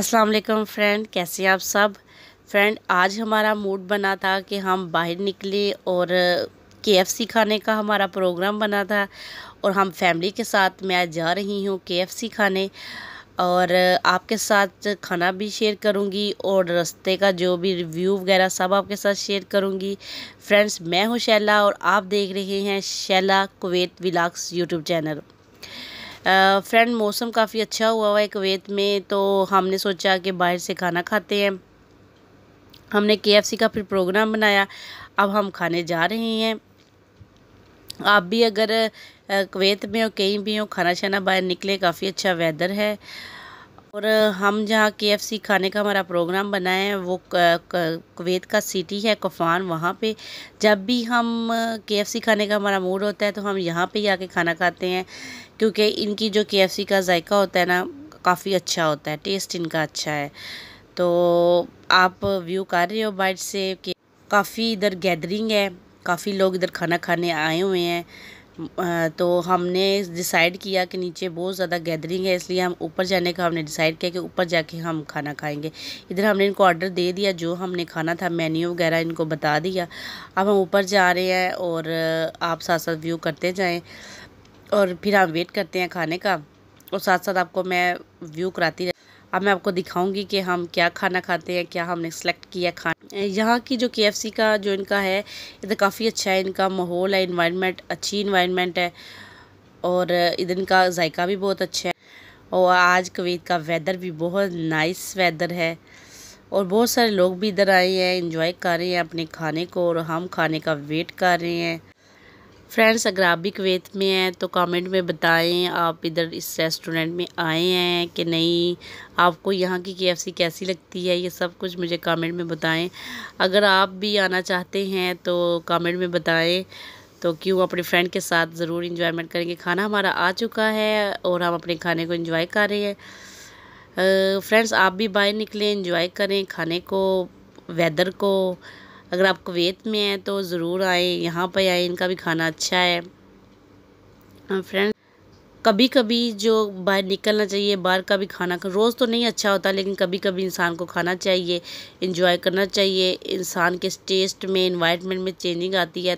अस्सलाम वालेकुम फ्रेंड कैसे हैं आप सब फ्रेंड आज हमारा मूड बना था कि हम बाहर निकले और के खाने का हमारा प्रोग्राम बना था और हम फैमिली के साथ मैं जा रही हूँ के खाने और आपके साथ खाना भी शेयर करूँगी और रास्ते का जो भी रिव्यू वगैरह सब आपके साथ शेयर करूँगी फ्रेंड्स मैं हूँ शैला और आप देख रहे हैं Shaila Kuwait vlogs YouTube channel friend मौसम काफ़ी अच्छा हुआ हुआ है कुवैत में तो हमने सोचा कि बाहर से खाना खाते हैं हमने के का फिर प्रोग्राम बनाया अब हम खाने जा रहे हैं आप भी अगर कुवैत में हो कहीं भी हो खाना छाना बाहर निकले काफ़ी अच्छा वेदर है और हम जहाँ के खाने का हमारा प्रोग्राम बनाए है वो कुवैत का सिटी है कफ़ान वहाँ पे जब भी हम के खाने का हमारा मूड होता है तो हम यहाँ पे ही आके खाना खाते हैं क्योंकि इनकी जो के का जायका होता है ना काफ़ी अच्छा होता है टेस्ट इनका अच्छा है तो आप व्यू कर रहे हो बाइट से कि काफ़ी इधर गैदरिंग है काफ़ी लोग इधर खाना खाने आए हुए हैं तो हमने डिसाइड किया कि नीचे बहुत ज़्यादा गैदरिंग है इसलिए हम ऊपर जाने का हमने डिसाइड किया कि ऊपर जाके हम खाना खाएंगे इधर हमने इनको ऑर्डर दे दिया जो हमने खाना था मेन्यू वगैरह इनको बता दिया अब हम ऊपर जा रहे हैं और आप साथ साथ व्यू करते जाएँ और फिर हम वेट करते हैं खाने का और साथ साथ आपको मैं व्यू कराती रह अब मैं आपको दिखाऊँगी कि हम क्या खाना खाते हैं क्या हमने सेलेक्ट किया खाना यहाँ की जो के का जो इनका है इधर तो काफ़ी अच्छा है इनका माहौल है इन्वायरमेंट अच्छी इन्वायरमेंट है और इधर इनका जायका भी बहुत अच्छा है और आज कवीत का वेदर भी बहुत नाइस वेदर है और बहुत सारे लोग भी इधर आए हैं इंजॉय कर रहे हैं अपने खाने को और हम खाने का वेट कर रहे हैं फ्रेंड्स अगर आप भी कुवैत में हैं तो कमेंट में बताएं आप इधर इस रेस्टोरेंट में आए हैं कि नहीं आपको यहाँ की केएफसी कैसी लगती है ये सब कुछ मुझे कमेंट में बताएं अगर आप भी आना चाहते हैं तो कमेंट में बताएं तो क्यों अपने फ्रेंड के साथ ज़रूर इंजॉयमेंट करेंगे खाना हमारा आ चुका है और हम अपने खाने को इंजॉय कर रहे हैं फ्रेंड्स आप भी बाहर निकलें इंजॉय करें खाने को वेदर को अगर आप कुवैत में हैं तो ज़रूर आएँ यहाँ पर आएँ इनका भी खाना अच्छा है फ्रेंड हाँ, कभी कभी जो बाहर निकलना चाहिए बाहर का भी खाना रोज़ तो नहीं अच्छा होता लेकिन कभी कभी इंसान को खाना चाहिए इंजॉय करना चाहिए इंसान के टेस्ट में इन्वायरमेंट में चेंजिंग आती है